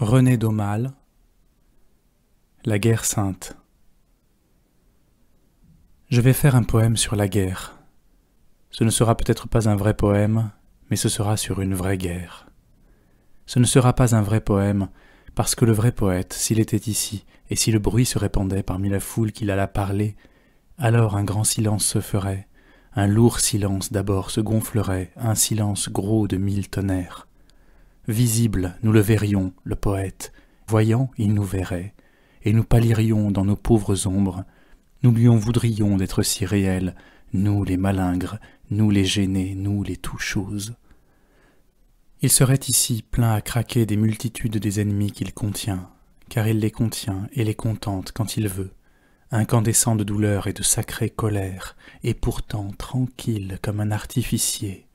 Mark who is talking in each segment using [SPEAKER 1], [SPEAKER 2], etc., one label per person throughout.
[SPEAKER 1] René Daumal La guerre sainte Je vais faire un poème sur la guerre. Ce ne sera peut-être pas un vrai poème, mais ce sera sur une vraie guerre. Ce ne sera pas un vrai poème, parce que le vrai poète, s'il était ici, et si le bruit se répandait parmi la foule qu'il alla parler, alors un grand silence se ferait, un lourd silence d'abord se gonflerait, un silence gros de mille tonnerres Visible, nous le verrions, le poète. Voyant, il nous verrait. Et nous pâlirions dans nos pauvres ombres. Nous lui en voudrions d'être si réels, nous les malingres, nous les gênés, nous les tout choses. Il serait ici plein à craquer des multitudes des ennemis qu'il contient, car il les contient et les contente quand il veut, incandescent de douleur et de sacrée colère, et pourtant tranquille comme un artificier.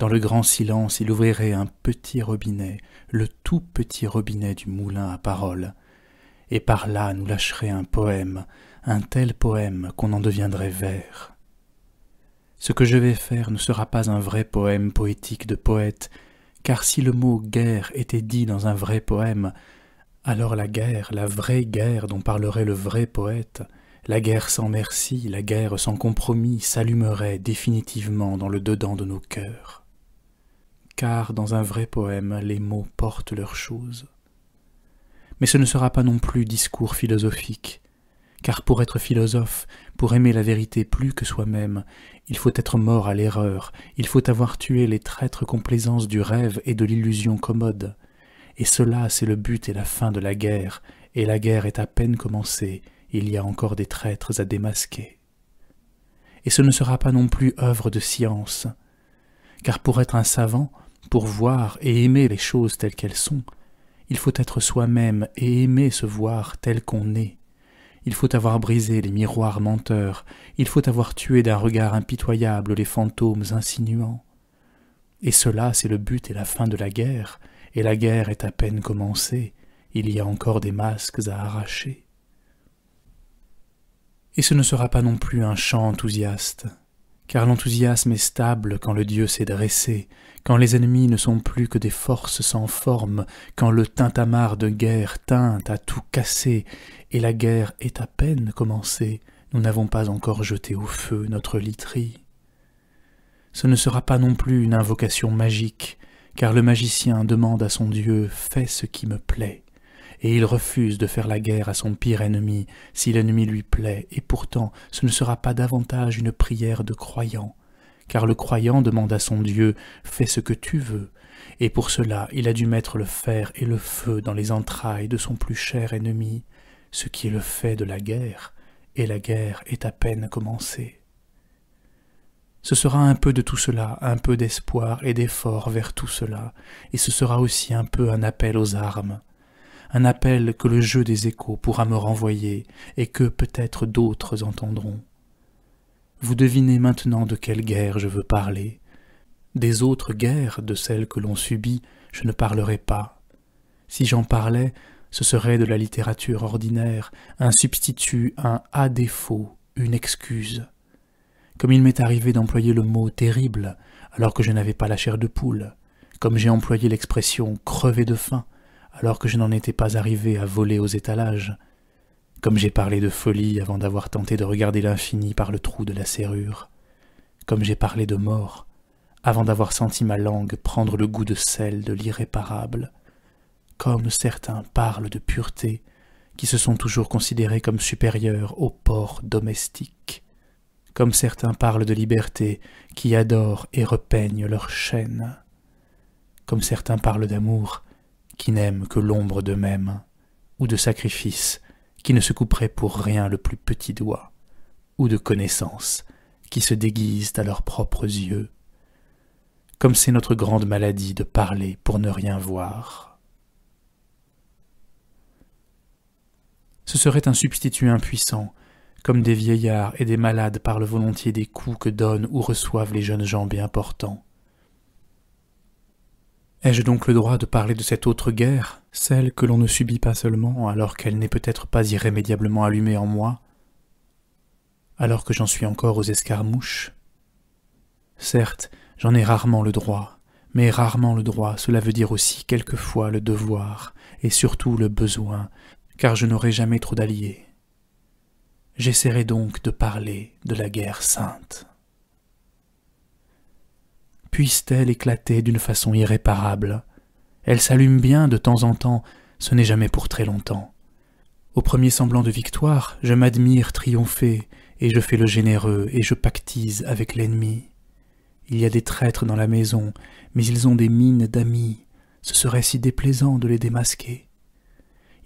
[SPEAKER 1] Dans le grand silence, il ouvrirait un petit robinet, le tout petit robinet du moulin à paroles, et par là nous lâcherait un poème, un tel poème qu'on en deviendrait vert. Ce que je vais faire ne sera pas un vrai poème poétique de poète, car si le mot guerre était dit dans un vrai poème, alors la guerre, la vraie guerre dont parlerait le vrai poète, la guerre sans merci, la guerre sans compromis s'allumerait définitivement dans le dedans de nos cœurs car dans un vrai poème les mots portent leurs choses. Mais ce ne sera pas non plus discours philosophique, car pour être philosophe, pour aimer la vérité plus que soi-même, il faut être mort à l'erreur, il faut avoir tué les traîtres complaisances du rêve et de l'illusion commode. Et cela, c'est le but et la fin de la guerre, et la guerre est à peine commencée, il y a encore des traîtres à démasquer. Et ce ne sera pas non plus œuvre de science, car pour être un savant, pour voir et aimer les choses telles qu'elles sont, il faut être soi-même et aimer se voir tel qu'on est. Il faut avoir brisé les miroirs menteurs, il faut avoir tué d'un regard impitoyable les fantômes insinuants. Et cela, c'est le but et la fin de la guerre, et la guerre est à peine commencée, il y a encore des masques à arracher. Et ce ne sera pas non plus un chant enthousiaste, car l'enthousiasme est stable quand le Dieu s'est dressé, quand les ennemis ne sont plus que des forces sans forme, quand le tintamarre de guerre teinte à tout casser, et la guerre est à peine commencée, nous n'avons pas encore jeté au feu notre literie. Ce ne sera pas non plus une invocation magique, car le magicien demande à son Dieu Fais ce qui me plaît et il refuse de faire la guerre à son pire ennemi, si l'ennemi lui plaît, et pourtant ce ne sera pas davantage une prière de croyant, car le croyant demande à son Dieu Fais ce que tu veux, et pour cela il a dû mettre le fer et le feu dans les entrailles de son plus cher ennemi, ce qui est le fait de la guerre, et la guerre est à peine commencée. Ce sera un peu de tout cela, un peu d'espoir et d'effort vers tout cela, et ce sera aussi un peu un appel aux armes, un appel que le jeu des échos pourra me renvoyer et que peut-être d'autres entendront. Vous devinez maintenant de quelle guerre je veux parler. Des autres guerres, de celles que l'on subit, je ne parlerai pas. Si j'en parlais, ce serait de la littérature ordinaire, un substitut, un à défaut, une excuse. Comme il m'est arrivé d'employer le mot terrible alors que je n'avais pas la chair de poule, comme j'ai employé l'expression crever de faim alors que je n'en étais pas arrivé à voler aux étalages. Comme j'ai parlé de folie avant d'avoir tenté de regarder l'infini par le trou de la serrure. Comme j'ai parlé de mort avant d'avoir senti ma langue prendre le goût de sel de l'irréparable. Comme certains parlent de pureté qui se sont toujours considérés comme supérieurs aux porcs domestiques, comme certains parlent de liberté, qui adorent et repeignent leurs chaînes, comme certains parlent d'amour, qui n'aiment que l'ombre d'eux-mêmes, ou de sacrifices qui ne se couperaient pour rien le plus petit doigt, ou de connaissances qui se déguisent à leurs propres yeux, comme c'est notre grande maladie de parler pour ne rien voir. Ce serait un substitut impuissant, comme des vieillards et des malades parlent volontiers des coups que donnent ou reçoivent les jeunes gens bien portants. Ai-je donc le droit de parler de cette autre guerre, celle que l'on ne subit pas seulement alors qu'elle n'est peut-être pas irrémédiablement allumée en moi, alors que j'en suis encore aux escarmouches Certes, j'en ai rarement le droit, mais rarement le droit, cela veut dire aussi quelquefois le devoir, et surtout le besoin, car je n'aurai jamais trop d'alliés. J'essaierai donc de parler de la guerre sainte. Puissent-elles éclater d'une façon irréparable Elle s'allume bien de temps en temps, ce n'est jamais pour très longtemps. Au premier semblant de victoire, je m'admire triompher, et je fais le généreux, et je pactise avec l'ennemi. Il y a des traîtres dans la maison, mais ils ont des mines d'amis, ce serait si déplaisant de les démasquer.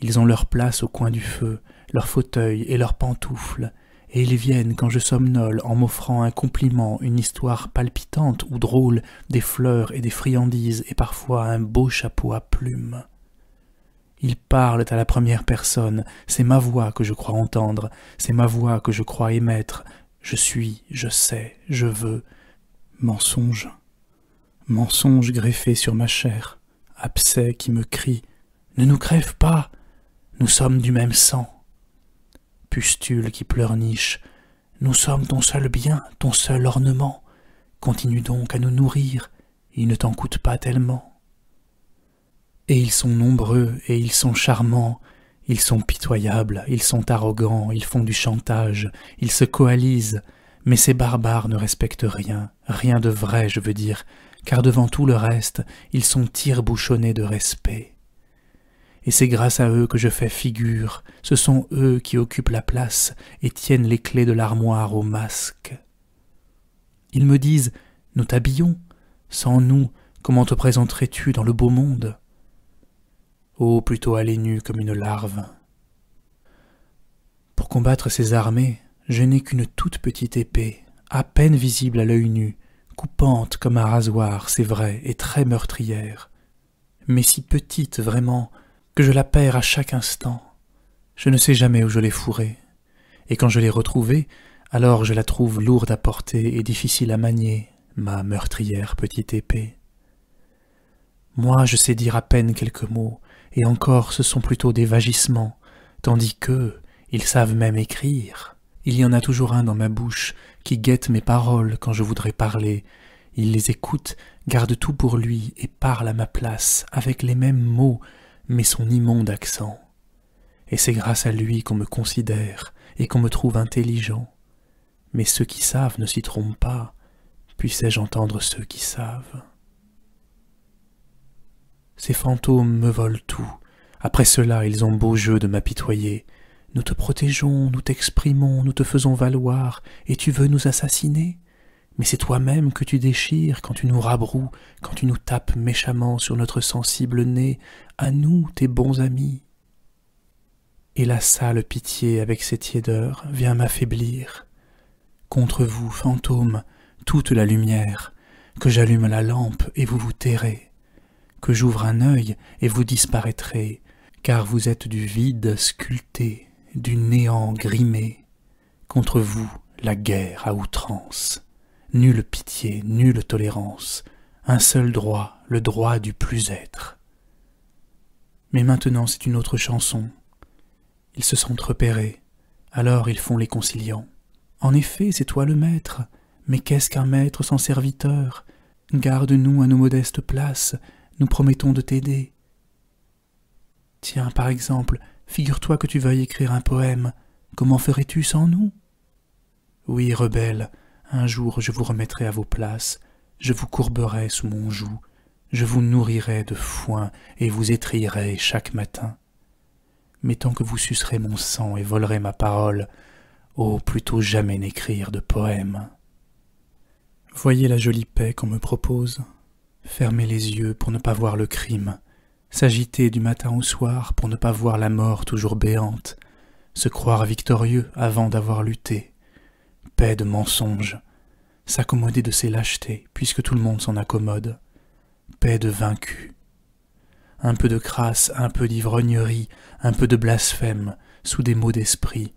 [SPEAKER 1] Ils ont leur place au coin du feu, leur fauteuil et leurs pantoufles, et ils viennent quand je somnole en m'offrant un compliment, une histoire palpitante ou drôle, des fleurs et des friandises, et parfois un beau chapeau à plumes. Ils parlent à la première personne, c'est ma voix que je crois entendre, c'est ma voix que je crois émettre, je suis, je sais, je veux. Mensonge. Mensonge greffé sur ma chair, abcès qui me crie Ne nous crève pas, nous sommes du même sang. Pustules qui pleurnichent, Nous sommes ton seul bien, ton seul ornement. Continue donc à nous nourrir, il ne t'en coûte pas tellement. Et ils sont nombreux, et ils sont charmants, ils sont pitoyables, ils sont arrogants, ils font du chantage, ils se coalisent, mais ces barbares ne respectent rien, rien de vrai, je veux dire, car devant tout le reste, ils sont tire-bouchonnés de respect et c'est grâce à eux que je fais figure, ce sont eux qui occupent la place et tiennent les clés de l'armoire au masque. Ils me disent Nous t'habillons, sans nous, comment te présenterais-tu dans le beau monde Oh, plutôt aller nu comme une larve. Pour combattre ces armées, je n'ai qu'une toute petite épée, à peine visible à l'œil nu, coupante comme un rasoir, c'est vrai, et très meurtrière, mais si petite vraiment que je la perds à chaque instant. Je ne sais jamais où je l'ai fourrée, et quand je l'ai retrouvée, alors je la trouve lourde à porter et difficile à manier, ma meurtrière petite épée. Moi, je sais dire à peine quelques mots, et encore ce sont plutôt des vagissements, tandis que ils savent même écrire. Il y en a toujours un dans ma bouche qui guette mes paroles quand je voudrais parler. Il les écoute, garde tout pour lui et parle à ma place avec les mêmes mots mais son immonde accent. Et c'est grâce à lui qu'on me considère et qu'on me trouve intelligent. Mais ceux qui savent ne s'y trompent pas, puissé je entendre ceux qui savent. Ces fantômes me volent tout, après cela ils ont beau jeu de m'apitoyer. Nous te protégeons, nous t'exprimons, nous te faisons valoir, et tu veux nous assassiner mais c'est toi-même que tu déchires quand tu nous rabroues, quand tu nous tapes méchamment sur notre sensible nez, à nous, tes bons amis. Et la sale pitié, avec ses tiédeurs, vient m'affaiblir. Contre vous, fantômes, toute la lumière, que j'allume la lampe et vous vous tairez, que j'ouvre un œil et vous disparaîtrez, car vous êtes du vide sculpté, du néant grimé. Contre vous, la guerre à outrance. Nulle pitié, nulle tolérance, un seul droit, le droit du plus-être. Mais maintenant c'est une autre chanson. Ils se sentent repérés, alors ils font les conciliants. En effet, c'est toi le maître, mais qu'est-ce qu'un maître sans serviteur Garde-nous à nos modestes places, nous promettons de t'aider. Tiens, par exemple, figure-toi que tu veuilles écrire un poème, comment ferais-tu sans nous Oui, rebelle, un jour je vous remettrai à vos places, je vous courberai sous mon joug, je vous nourrirai de foin et vous étrierai chaque matin. Mais tant que vous sucerez mon sang et volerez ma parole, oh plutôt jamais n'écrire de poème. Voyez la jolie paix qu'on me propose. Fermez les yeux pour ne pas voir le crime, s'agiter du matin au soir pour ne pas voir la mort toujours béante, se croire victorieux avant d'avoir lutté paix de mensonges, s'accommoder de ses lâchetés, puisque tout le monde s'en accommode, paix de vaincu. Un peu de crasse, un peu d'ivrognerie, un peu de blasphème, sous des mots d'esprit,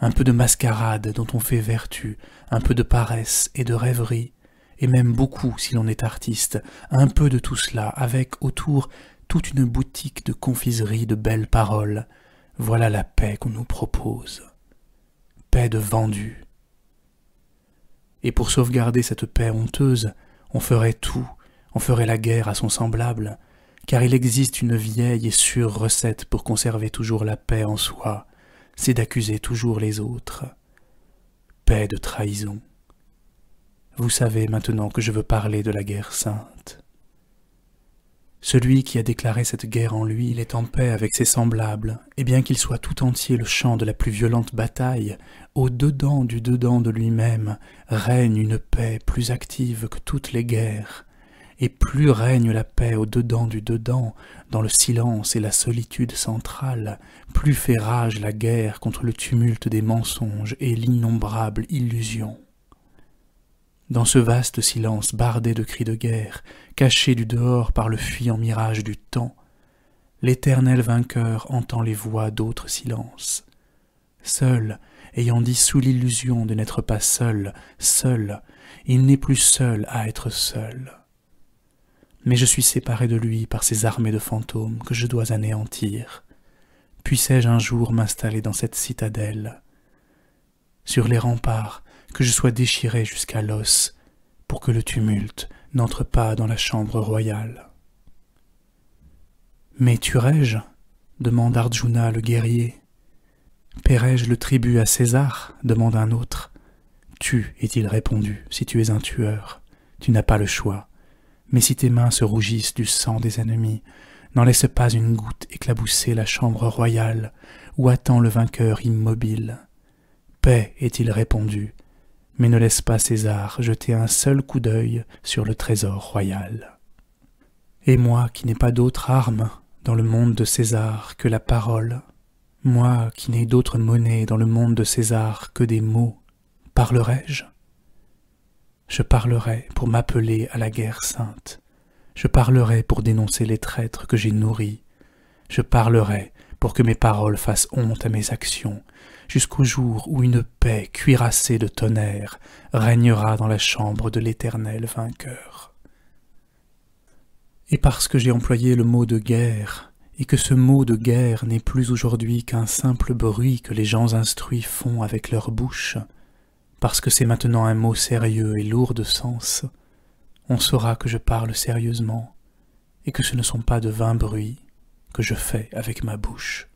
[SPEAKER 1] un peu de mascarade dont on fait vertu, un peu de paresse et de rêverie, et même beaucoup si l'on est artiste, un peu de tout cela, avec autour toute une boutique de confiserie de belles paroles. Voilà la paix qu'on nous propose. Paix de vendus, et pour sauvegarder cette paix honteuse, on ferait tout, on ferait la guerre à son semblable, car il existe une vieille et sûre recette pour conserver toujours la paix en soi, c'est d'accuser toujours les autres. Paix de trahison. Vous savez maintenant que je veux parler de la guerre sainte. Celui qui a déclaré cette guerre en lui, il est en paix avec ses semblables, et bien qu'il soit tout entier le champ de la plus violente bataille, au-dedans du dedans de lui-même règne une paix plus active que toutes les guerres, et plus règne la paix au-dedans du dedans, dans le silence et la solitude centrale, plus fait rage la guerre contre le tumulte des mensonges et l'innombrable illusion dans ce vaste silence bardé de cris de guerre, caché du dehors par le fuyant mirage du temps, l'éternel vainqueur entend les voix d'autres silences. Seul, ayant dissous l'illusion de n'être pas seul, seul, il n'est plus seul à être seul. Mais je suis séparé de lui par ces armées de fantômes que je dois anéantir. Puissais-je un jour m'installer dans cette citadelle Sur les remparts, que je sois déchiré jusqu'à l'os, pour que le tumulte n'entre pas dans la chambre royale. Mais tuerai-je demande Arjuna le guerrier. Paierai-je le tribut à César demande un autre. Tu est-il répondu, si tu es un tueur. Tu n'as pas le choix. Mais si tes mains se rougissent du sang des ennemis, n'en laisse pas une goutte éclabousser la chambre royale où attend le vainqueur immobile. Paix, est-il répondu, mais ne laisse pas César jeter un seul coup d'œil sur le trésor royal. Et moi qui n'ai pas d'autre arme dans le monde de César que la parole, moi qui n'ai d'autre monnaie dans le monde de César que des mots, parlerai-je Je parlerai pour m'appeler à la guerre sainte, je parlerai pour dénoncer les traîtres que j'ai nourris, je parlerai pour que mes paroles fassent honte à mes actions, jusqu'au jour où une paix cuirassée de tonnerre régnera dans la chambre de l'éternel vainqueur. Et parce que j'ai employé le mot de guerre, et que ce mot de guerre n'est plus aujourd'hui qu'un simple bruit que les gens instruits font avec leur bouche, parce que c'est maintenant un mot sérieux et lourd de sens, on saura que je parle sérieusement, et que ce ne sont pas de vains bruits que je fais avec ma bouche.